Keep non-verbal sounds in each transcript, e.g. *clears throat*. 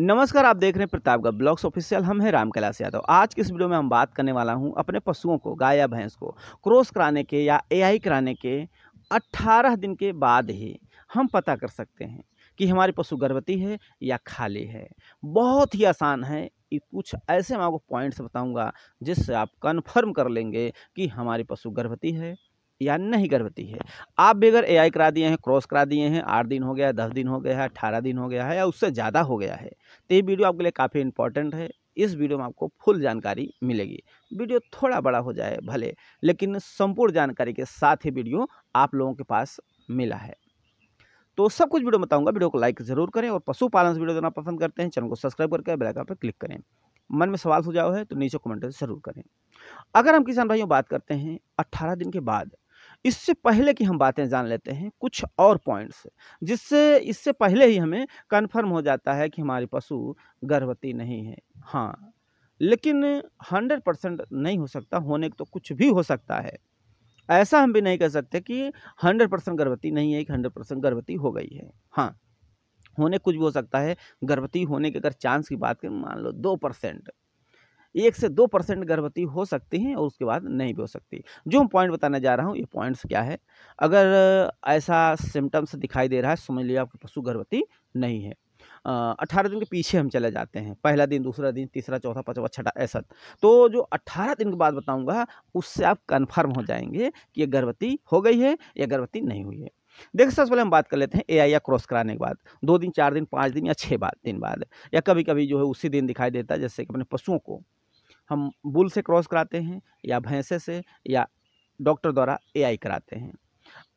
नमस्कार आप देख रहे हैं प्रतापगढ़ ब्लॉक्स ऑफिशियल हम हैं राम कैलाश यादव आज की इस वीडियो में हम बात करने वाला हूं अपने पशुओं को गाय या भैंस को क्रॉस कराने के या एआई कराने के 18 दिन के बाद ही हम पता कर सकते हैं कि हमारी पशु गर्भवती है या खाली है बहुत ही आसान है कुछ ऐसे मैं आपको पॉइंट्स बताऊँगा जिससे आप कन्फर्म कर लेंगे कि हमारे पशु गर्भवती है या नहीं गर्भवती है आप भी अगर ए करा दिए हैं क्रॉस करा दिए हैं आठ दिन हो गया दस दिन हो गया है अठारह दिन हो गया है या उससे ज़्यादा हो गया है तो ये वीडियो आपके लिए काफ़ी इंपॉर्टेंट है इस वीडियो में आपको फुल जानकारी मिलेगी वीडियो थोड़ा बड़ा हो जाए भले लेकिन संपूर्ण जानकारी के साथ ही वीडियो आप लोगों के पास मिला है तो सब कुछ वीडियो बताऊंगा वीडियो को लाइक जरूर करें और पशुपालन से वीडियो देना पसंद करते हैं चैनल को सब्सक्राइब करके बेलाइकन पर क्लिक करें मन में सवाल सुझाव है तो नीचे कमेंट जरूर करें अगर हम किसान भाइयों बात करते हैं अट्ठारह दिन के बाद इससे पहले की हम बातें जान लेते हैं कुछ और पॉइंट्स जिससे इससे पहले ही हमें कन्फर्म हो जाता है कि हमारे पशु गर्भवती नहीं है हाँ लेकिन हंड्रेड परसेंट नहीं हो सकता होने तो कुछ भी हो सकता है ऐसा हम भी नहीं कह सकते कि हंड्रेड परसेंट गर्भवती नहीं है कि हंड्रेड परसेंट गर्भवती हो गई है हाँ होने कुछ भी हो सकता है गर्भवती होने के अगर चांस की बात करें मान लो दो परसेंट एक से दो परसेंट गर्भवती हो सकती हैं और उसके बाद नहीं भी हो सकती जो मैं पॉइंट बताने जा रहा हूँ ये पॉइंट्स क्या है अगर ऐसा सिम्टम्स दिखाई दे रहा है समझ लीजिए आपके पशु गर्भवती नहीं है अठारह दिन के पीछे हम चले जाते हैं पहला दिन दूसरा दिन तीसरा चौथा पाँचवा छठा ऐसा तो जो अट्ठारह दिन के बाद बताऊँगा उससे आप कन्फर्म हो जाएंगे कि ये गर्भवती हो गई है या गर्भवती नहीं हुई है देखिए सबसे पहले हम बात कर लेते हैं ए आई या क्रॉस कराने के बाद दो दिन चार दिन पाँच दिन या छः बाद दिन बाद या कभी कभी जो है उसी दिन दिखाई देता है जैसे कि अपने पशुओं को हम बुल से क्रॉस कराते हैं या भैंसे से या डॉक्टर द्वारा एआई कराते हैं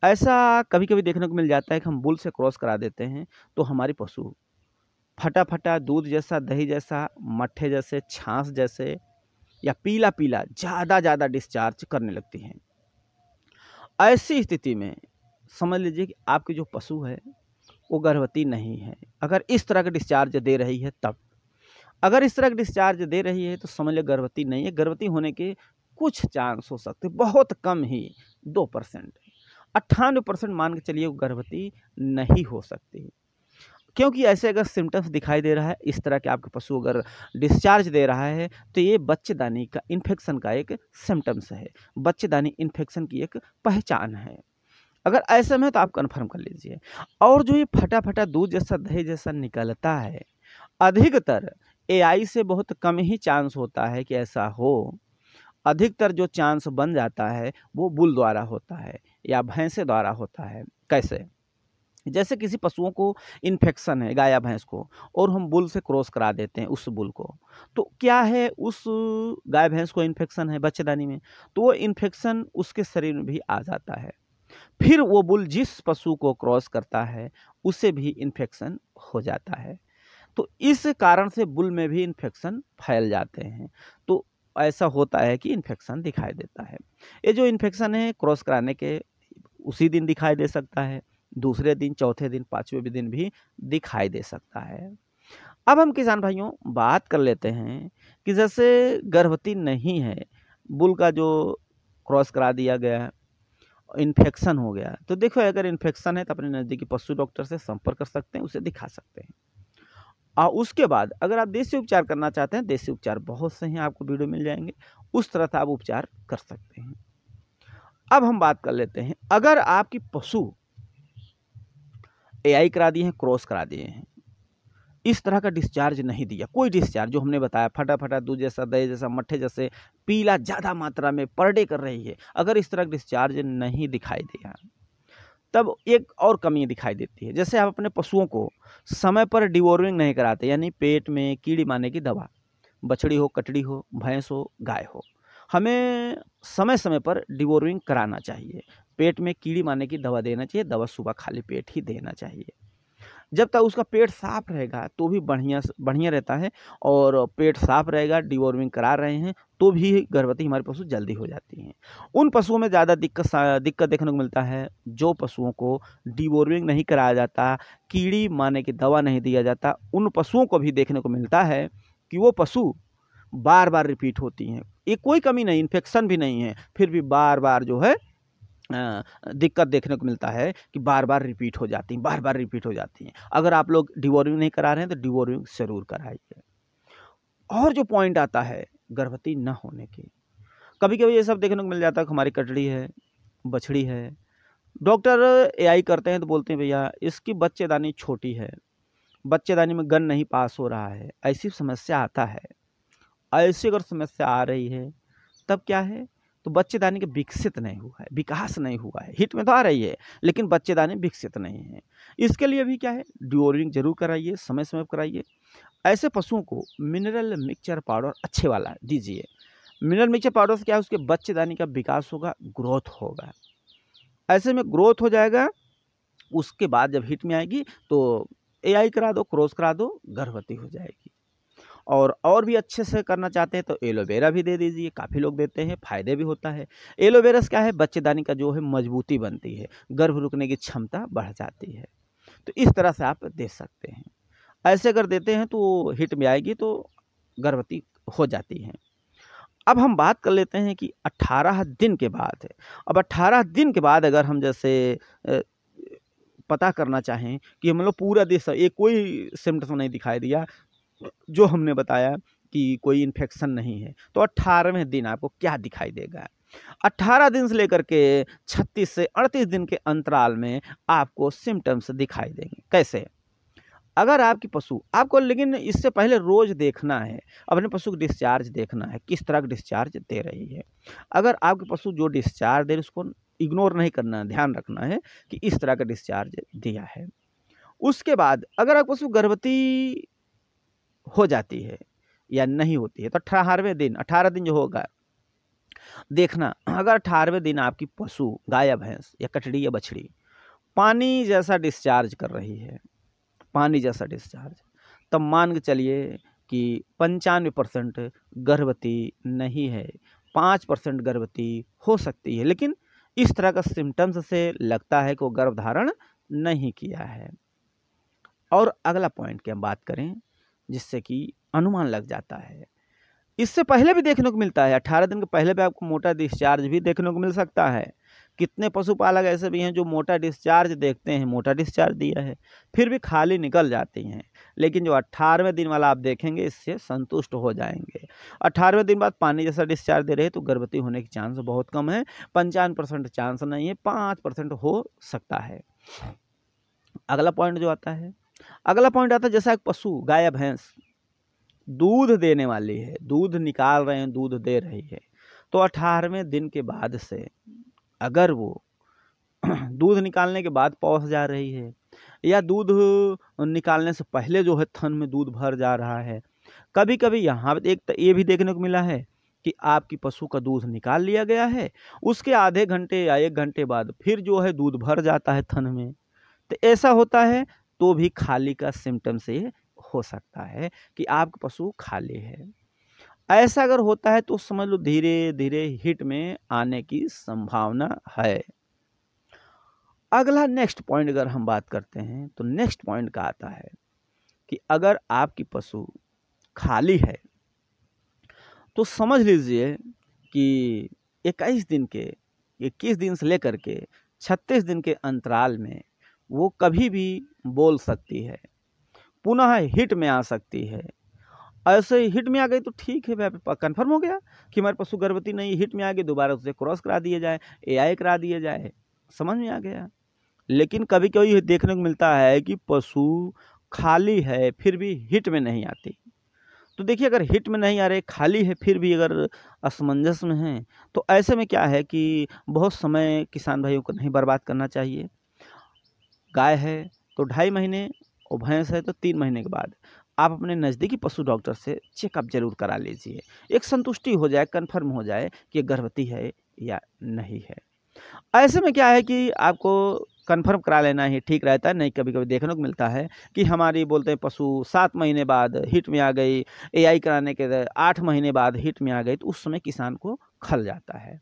ऐसा कभी कभी देखने को मिल जाता है कि हम बुल से क्रॉस करा देते हैं तो हमारे पशु फटा फटा दूध जैसा दही जैसा मट्ठे जैसे छांस जैसे या पीला पीला ज़्यादा ज़्यादा डिस्चार्ज करने लगती हैं ऐसी स्थिति में समझ लीजिए कि आपके जो पशु है वो गर्भवती नहीं है अगर इस तरह का डिस्चार्ज दे रही है तब अगर इस तरह की डिस्चार्ज दे रही है तो समझ लो गर्भवती नहीं है गर्भवती होने के कुछ चांस हो सकते बहुत कम ही दो परसेंट अट्ठानवे परसेंट मान के चलिए वो गर्भवती नहीं हो सकती क्योंकि ऐसे अगर सिम्टम्स दिखाई दे रहा है इस तरह के आपके पशु अगर डिस्चार्ज दे रहा है तो ये बच्चेदानी का इन्फेक्शन का एक सिम्टम्स है बच्चेदानी इन्फेक्शन की एक पहचान है अगर ऐसे में तो आप कन्फर्म कर लीजिए और जो ये फटा फटा दूध जैसा दही जैसा निकलता है अधिकतर एआई से बहुत कम ही चांस होता है कि ऐसा हो अधिकतर जो चांस बन जाता है वो बुल द्वारा होता है या भैंसे द्वारा होता है कैसे जैसे किसी पशुओं को इन्फेक्शन है गाय भैंस को और हम बुल से क्रॉस करा देते हैं उस बुल को तो क्या है उस गाय भैंस को इन्फेक्शन है बच्चेदानी में तो वो इन्फेक्शन उसके शरीर में भी आ जाता है फिर वो बुल जिस पशु को क्रॉस करता है उसे भी इन्फेक्शन हो जाता है तो इस कारण से बुल में भी इन्फेक्शन फैल जाते हैं तो ऐसा होता है कि इन्फेक्शन दिखाई देता है ये जो इन्फेक्शन है क्रॉस कराने के उसी दिन दिखाई दे सकता है दूसरे दिन चौथे दिन पाँचवें दिन भी दिखाई दे सकता है अब हम किसान भाइयों बात कर लेते हैं कि जैसे गर्भवती नहीं है बुल का जो क्रॉस करा दिया गया इन्फेक्शन हो गया तो देखो अगर इन्फेक्शन है तो अपने नज़दीकी पशु डॉक्टर से संपर्क कर सकते हैं उसे दिखा सकते हैं और उसके बाद अगर आप देसी उपचार करना चाहते हैं देसी उपचार बहुत से हैं आपको वीडियो मिल जाएंगे उस तरह से आप उपचार कर सकते हैं अब हम बात कर लेते हैं अगर आपकी पशु एआई करा दिए हैं क्रॉस करा दिए हैं इस तरह का डिस्चार्ज नहीं दिया कोई डिस्चार्ज जो हमने बताया फटा फटा दूध जैसा दही जैसा मट्ठे जैसे पीला ज़्यादा मात्रा में पर डे कर रही है अगर इस तरह का डिस्चार्ज नहीं दिखाई दिया तब एक और कमी दिखाई देती है जैसे आप अपने पशुओं को समय पर डिवोर्विंग नहीं कराते यानी पेट में कीड़ी मारने की दवा बछड़ी हो कटड़ी हो भैंस हो गाय हो हमें समय समय पर डिवोर्विंग कराना चाहिए पेट में कीड़ी मारने की दवा देना चाहिए दवा सुबह खाली पेट ही देना चाहिए जब तक उसका पेट साफ रहेगा तो भी बढ़िया बढ़िया रहता है और पेट साफ रहेगा डिवॉर्मिंग करा रहे हैं तो भी गर्भवती हमारे पशु जल्दी हो जाती हैं उन पशुओं में ज़्यादा दिक्कत दिक्कत देखने को मिलता है जो पशुओं को डिवॉर्मिंग नहीं कराया जाता कीड़ी मारने की दवा नहीं दिया जाता उन पशुओं को भी देखने को मिलता है कि वो पशु बार बार रिपीट होती हैं ये कोई कमी नहीं इन्फेक्शन भी नहीं है फिर भी बार बार जो है दिक्कत देखने को मिलता है कि बार बार रिपीट हो जाती हैं बार बार रिपीट हो जाती हैं अगर आप लोग डिवोर्विंग नहीं करा रहे हैं तो डिवोर्विंग ज़रूर कराइए और जो पॉइंट आता है गर्भवती न होने की कभी कभी ये सब देखने को मिल जाता है कि हमारी कटड़ी है बछड़ी है डॉक्टर एआई करते हैं तो बोलते हैं भैया इसकी बच्चेदानी छोटी है बच्चेदानी में गन नहीं पास हो रहा है ऐसी समस्या आता है ऐसी अगर समस्या आ रही है तब क्या है तो बच्चेदानी का विकसित नहीं हुआ है विकास नहीं हुआ है हिट में तो आ रही है लेकिन बच्चेदानी विकसित नहीं है इसके लिए भी क्या है ड्योरिंग जरूर कराइए समय समय पर कराइए ऐसे पशुओं को मिनरल मिक्सचर पाउडर अच्छे वाला दीजिए मिनरल मिक्सचर पाउडर से क्या है उसके बच्चेदानी का विकास होगा ग्रोथ होगा ऐसे में ग्रोथ हो जाएगा उसके बाद जब हिट में आएगी तो आई करा दो क्रॉस करा दो गर्भवती हो जाएगी और और भी अच्छे से करना चाहते हैं तो एलोवेरा भी दे दीजिए काफ़ी लोग देते हैं फ़ायदे भी होता है एलोवेरा से क्या है बच्चेदानी का जो है मजबूती बनती है गर्भ रुकने की क्षमता बढ़ जाती है तो इस तरह से आप दे सकते हैं ऐसे अगर देते हैं तो हिट में आएगी तो गर्भवती हो जाती हैं अब हम बात कर लेते हैं कि 18 दिन के बाद है अब 18 दिन के बाद अगर हम जैसे पता करना चाहें कि हम लोग पूरा देश ये कोई सिम्टम नहीं दिखाई दिया जो हमने बताया कि कोई इन्फेक्शन नहीं है तो अट्ठारहवें दिन आपको क्या दिखाई देगा अट्ठारह दिन से लेकर के छत्तीस से अड़तीस दिन के अंतराल में आपको सिम्टम्स दिखाई देंगे कैसे अगर आपकी पशु आपको लेकिन इससे पहले रोज़ देखना है अपने पशु को डिस्चार्ज देखना है किस तरह का डिस्चार्ज दे रही है अगर आपके पशु जो डिस्चार्ज दे उसको इग्नोर नहीं करना है ध्यान रखना है कि इस तरह का डिस्चार्ज दिया है उसके बाद अगर आप पशु गर्भवती हो जाती है या नहीं होती है तो अठारहवें दिन अठारह दिन जो होगा देखना अगर अठारहवें दिन आपकी पशु गाय या भैंस या कटड़ी या बछड़ी पानी जैसा डिस्चार्ज कर रही है पानी जैसा डिस्चार्ज तब मान के चलिए कि पंचानवे परसेंट गर्भवती नहीं है पाँच परसेंट गर्भवती हो सकती है लेकिन इस तरह का सिम्टम्स से लगता है कि वो गर्भ धारण नहीं किया है और अगला पॉइंट की हम बात करें जिससे कि अनुमान लग जाता है इससे पहले भी देखने को मिलता है अट्ठारह दिन के पहले भी आपको मोटा डिस्चार्ज भी देखने को मिल सकता है कितने पशुपालक ऐसे भी हैं जो मोटा डिस्चार्ज देखते हैं मोटा डिस्चार्ज दिया है फिर भी खाली निकल जाती हैं लेकिन जो अट्ठारहवें दिन वाला आप देखेंगे इससे संतुष्ट हो जाएंगे अट्ठारहवें दिन बाद पानी जैसा डिस्चार्ज दे रहे तो गर्भवती होने की चांस बहुत कम है पंचानवे परसेंट चांस नहीं है पाँच परसेंट हो सकता है अगला पॉइंट जो आता है अगला पॉइंट आता है जैसा एक पशु गाय भैंस दूध देने वाली है दूध निकाल रहे हैं दूध दे रही है तो अठारहवें दिन के बाद से अगर वो *clears throat* दूध निकालने के बाद पौस जा रही है या दूध निकालने से पहले जो है थन में दूध भर जा रहा है कभी कभी यहाँ एक तो ये भी देखने को मिला है कि आपकी पशु का दूध निकाल लिया गया है उसके आधे घंटे या एक घंटे बाद फिर जो है दूध भर जाता है थन में तो ऐसा होता है तो भी खाली का सिम्टम से हो सकता है कि आपका पशु खाली है ऐसा अगर होता है तो समझ लो धीरे धीरे हिट में आने की संभावना है अगला नेक्स्ट पॉइंट अगर हम बात करते हैं तो नेक्स्ट पॉइंट का आता है कि अगर आपकी पशु खाली है तो समझ लीजिए कि इक्कीस दिन के इक्कीस दिन से लेकर के छत्तीस दिन के अंतराल में वो कभी भी बोल सकती है पुनः हिट में आ सकती है ऐसे ही हिट में आ गई तो ठीक है भाई कन्फर्म हो गया कि हमारे पशु गर्भवती नहीं हिट में आ गई दोबारा उसे क्रॉस करा दिया जाए एआई करा दिया जाए समझ में आ गया लेकिन कभी कभी देखने को मिलता है कि पशु खाली है फिर भी हिट में नहीं आती तो देखिए अगर हिट में नहीं आ रहे खाली है फिर भी अगर असमंजस में हैं तो ऐसे में क्या है कि बहुत समय किसान भाइयों को नहीं बर्बाद करना चाहिए गाय है तो ढाई महीने और भैंस है तो तीन महीने के बाद आप अपने नज़दीकी पशु डॉक्टर से चेकअप जरूर करा लीजिए एक संतुष्टि हो जाए कन्फर्म हो जाए कि गर्भवती है या नहीं है ऐसे में क्या है कि आपको कन्फर्म करा लेना ही ठीक रहता है नहीं कभी कभी देखने को मिलता है कि हमारी बोलते हैं पशु सात महीने बाद हिट में आ गई एआई कराने के आठ महीने बाद हिट में आ गई तो उस समय किसान को खल जाता है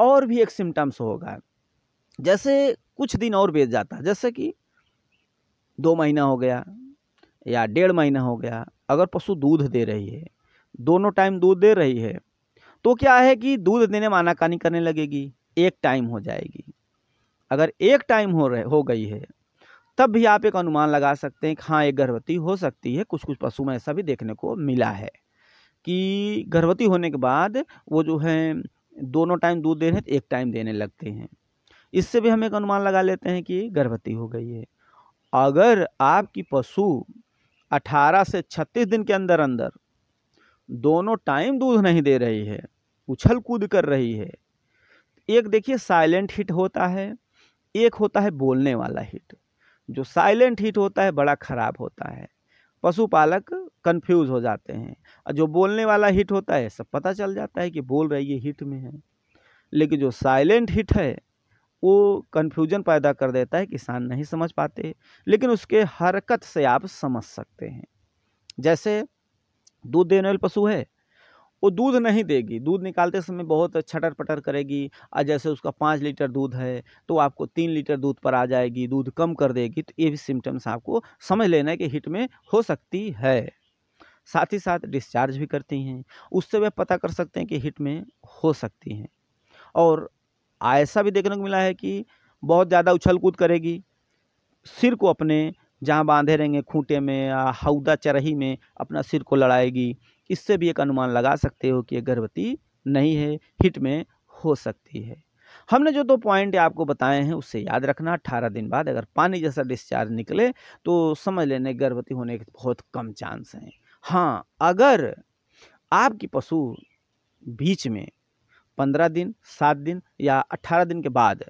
और भी एक सिम्टम्स होगा जैसे कुछ दिन और बीत जाता है जैसे कि दो महीना हो गया या डेढ़ महीना हो गया अगर पशु दूध दे रही है दोनों टाइम दूध दे रही है तो क्या है कि दूध देने में आनाकानी करने लगेगी एक टाइम हो जाएगी अगर एक टाइम हो रहे हो गई है तब भी आप एक अनुमान लगा सकते हैं कि हाँ एक गर्भवती हो सकती है कुछ कुछ पशु में ऐसा भी देखने को मिला है कि गर्भवती होने के बाद वो जो है दोनों टाइम दूध दे रहे हैं तो एक टाइम देने लगते हैं इससे भी हम एक अनुमान लगा लेते हैं कि गर्भवती हो गई है अगर आपकी पशु 18 से 36 दिन के अंदर अंदर दोनों टाइम दूध नहीं दे रही है उछल कूद कर रही है एक देखिए साइलेंट हिट होता है एक होता है बोलने वाला हिट जो साइलेंट हिट होता है बड़ा ख़राब होता है पशुपालक कंफ्यूज हो जाते हैं और जो बोलने वाला हिट होता है सब पता चल जाता है कि बोल रही है हिट में है लेकिन जो साइलेंट हिट है वो कन्फ्यूजन पैदा कर देता है किसान नहीं समझ पाते लेकिन उसके हरकत से आप समझ सकते हैं जैसे दूध देने वाले पशु है वो दूध नहीं देगी दूध निकालते समय बहुत छटर पटर करेगी और जैसे उसका पाँच लीटर दूध है तो आपको तीन लीटर दूध पर आ जाएगी दूध कम कर देगी तो ये भी सिम्टम्स आपको समझ लेना है कि हिट में हो सकती है साथ ही साथ डिस्चार्ज भी करती हैं उससे वे पता कर सकते हैं कि हिट में हो सकती हैं और ऐसा भी देखने को मिला है कि बहुत ज़्यादा उछल कूद करेगी सिर को अपने जहाँ बांधे रहेंगे खूंटे में या हौदा चरही में अपना सिर को लड़ाएगी इससे भी एक अनुमान लगा सकते हो कि ये गर्भवती नहीं है हिट में हो सकती है हमने जो दो पॉइंट आपको बताए हैं उससे याद रखना अट्ठारह दिन बाद अगर पानी जैसा डिस्चार्ज निकले तो समझ लेने गर्भवती होने के बहुत कम चांस हैं हाँ अगर आपकी पशु बीच में पंद्रह दिन सात दिन या अट्ठारह दिन के बाद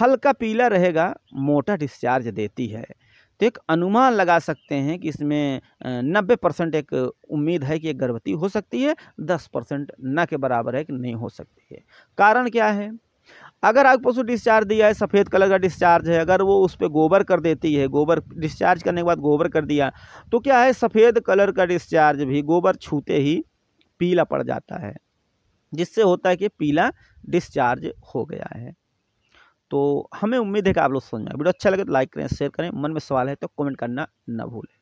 हल्का पीला रहेगा मोटा डिस्चार्ज देती है तो एक अनुमान लगा सकते हैं कि इसमें नब्बे परसेंट एक उम्मीद है कि एक गर्भवती हो सकती है दस परसेंट न के बराबर है कि नहीं हो सकती है कारण क्या है अगर आग पशु डिस्चार्ज दिया है सफ़ेद कलर का डिस्चार्ज है अगर वो उस पर गोबर कर देती है गोबर डिस्चार्ज करने के बाद गोबर कर दिया तो क्या है सफ़ेद कलर का डिस्चार्ज भी गोबर छूते ही पीला पड़ जाता है जिससे होता है कि पीला डिस्चार्ज हो गया है तो हमें उम्मीद है कि आप लोग समझ में वीडियो अच्छा लगे तो लाइक करें शेयर करें मन में सवाल है तो कमेंट करना ना भूलें